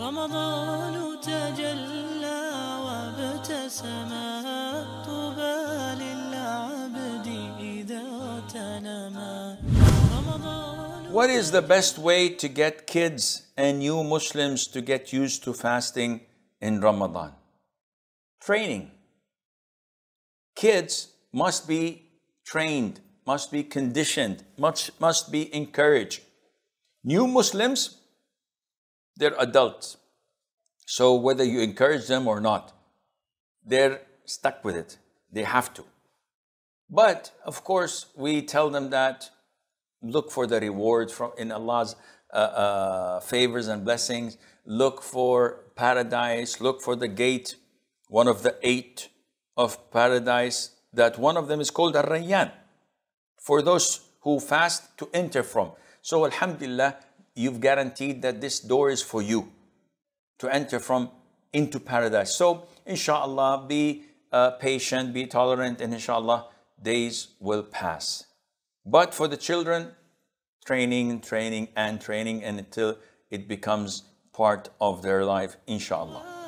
رمضان تجلى وابتسما للعبد إذا تنما What is the best way to get kids and new Muslims to get used to fasting in Ramadan? Training. Kids must be trained, must be conditioned, must, must be encouraged. New Muslims they're adults. So whether you encourage them or not, they're stuck with it. They have to. But of course, we tell them that look for the rewards from in Allah's uh, uh, favors and blessings. Look for paradise. Look for the gate, one of the eight of paradise. That one of them is called Ar-Rayyan, for those who fast to enter from. So Alhamdulillah, you've guaranteed that this door is for you to enter from into paradise. So, inshallah, be uh, patient, be tolerant, and inshallah, days will pass. But for the children, training, training, and training, and until it becomes part of their life, inshallah.